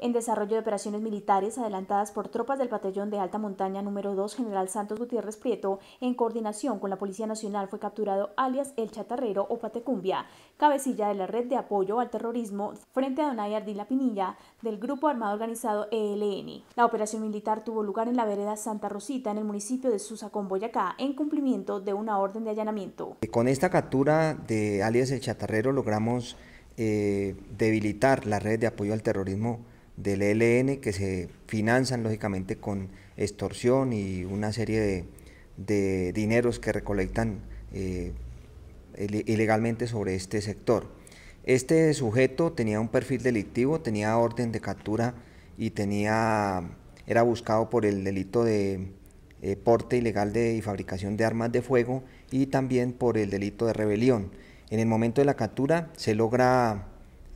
En desarrollo de operaciones militares adelantadas por tropas del Batallón de Alta Montaña número 2, General Santos Gutiérrez Prieto, en coordinación con la Policía Nacional, fue capturado alias El Chatarrero o Patecumbia, cabecilla de la red de apoyo al terrorismo frente a Donay Ardila Pinilla del Grupo Armado Organizado ELN. La operación militar tuvo lugar en la vereda Santa Rosita, en el municipio de Susa con Boyacá, en cumplimiento de una orden de allanamiento. Con esta captura de alias El Chatarrero logramos eh, debilitar la red de apoyo al terrorismo del ELN que se financian lógicamente con extorsión y una serie de, de dineros que recolectan eh, ilegalmente sobre este sector. Este sujeto tenía un perfil delictivo, tenía orden de captura y tenía, era buscado por el delito de eh, porte ilegal de, y fabricación de armas de fuego y también por el delito de rebelión. En el momento de la captura se logra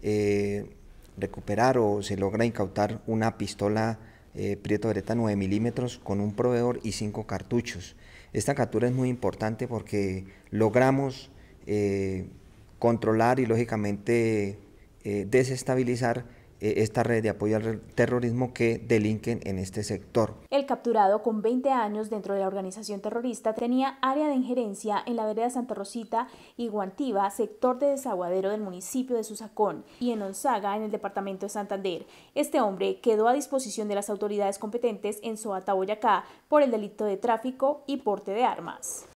eh, recuperar o se logra incautar una pistola eh, Prieto Beretta 9 milímetros con un proveedor y cinco cartuchos. Esta captura es muy importante porque logramos eh, controlar y lógicamente eh, desestabilizar eh, esta red de apoyo al terrorismo que delinquen en este sector. El capturado con 20 años dentro de la organización terrorista tenía área de injerencia en la vereda Santa Rosita y Guantiva, sector de desaguadero del municipio de Susacón, y en Onzaga, en el departamento de Santander. Este hombre quedó a disposición de las autoridades competentes en Soata, Boyacá, por el delito de tráfico y porte de armas.